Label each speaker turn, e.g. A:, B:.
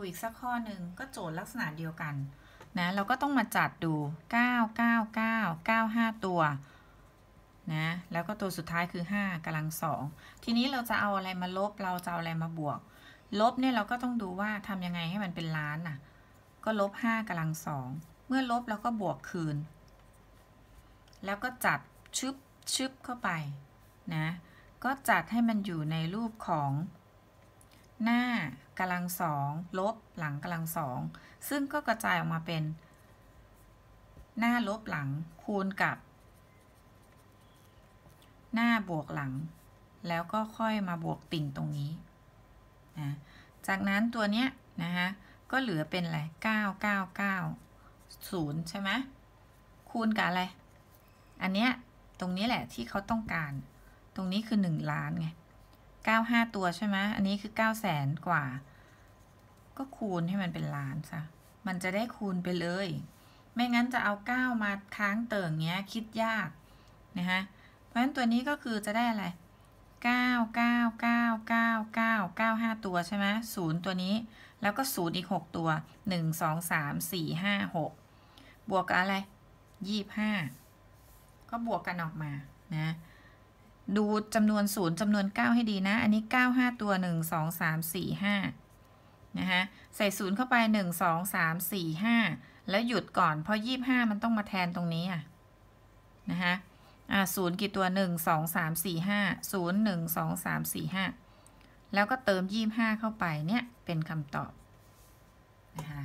A: ูอีกสักข้อหนึ่งก็โจทย์ลักษณะเดียวกันนะเราก็ต้องมาจัดดู 9 9 9 9 5 ตัวนะแล้วก็ตัวสุดท้ายคือ 5 กำลัง 2 ทีนี้เราจะเอาอะไรมาลบ เราจะเอาอะไรมาบวก ลบเนี่ยเราก็ต้องดูว่าทำยังไงให้มันเป็นล้านน่ะก็ลบ 5 กำลัง2เมื่อลบแล้วก็บวกคืน แล้วก็จัดชึบชึบเข้าไปนะก็จัดให้มันอยู่ในรูปของหน้ากำลังสองลบหลังกำลังสองซึ่งก็กระจายออกมาเป็น หน้าลบหลังคูณกับ หน้าบวกหลังแล้วก็ค่อยมาบวกติ่งตรงนี้นะจากนั้นตัวเนี้ยนะคะก็เหลือเป็นอะไรเก้าเก้าเก้าศูนย์ใช่ไหมคูณกับอะไร อันเนี้ย ตรงนี้แหละที่เขาต้องการ ตรงนี้คือหนึ่งล้านไง95ตัวใช่ไหมอันนี้คือ9แสนกว่า ก็คูณให้มันเป็นล้านซะ มันจะได้คูณไปเลย ไม่งั้นจะเอา9มาค้างเติ่งเงี้ย คิดยากนะคะเพราะฉะนั้นตัวนี้ก็คือจะได้อะไร9 9 9 9 9 9 5ตัวใช่ไหมศูนย์ตัวนี้ แล้วก็ศูนย์อีก6ตัว 1 2 3 4 5 6 บวกกับอะไร25ก็บวกกันออกมา นะดูจำนวนศูนย์จำนวน9ให้ดีนะ อันนี้9 5ตัว1 2 3 4 5นะคะใส่ศูนย์เข้าไป1 2 3 4 5แล้วหยุดก่อนเพราะ25มันต้องมาแทนตรงนี้อ่ะนะคะอ่าศูนย์กี่ตัว1 2 3 4 5 0 1 2 3 4 5แล้วก็เติม25เข้าไป เนี่ย เป็นคำตอบ นะคะ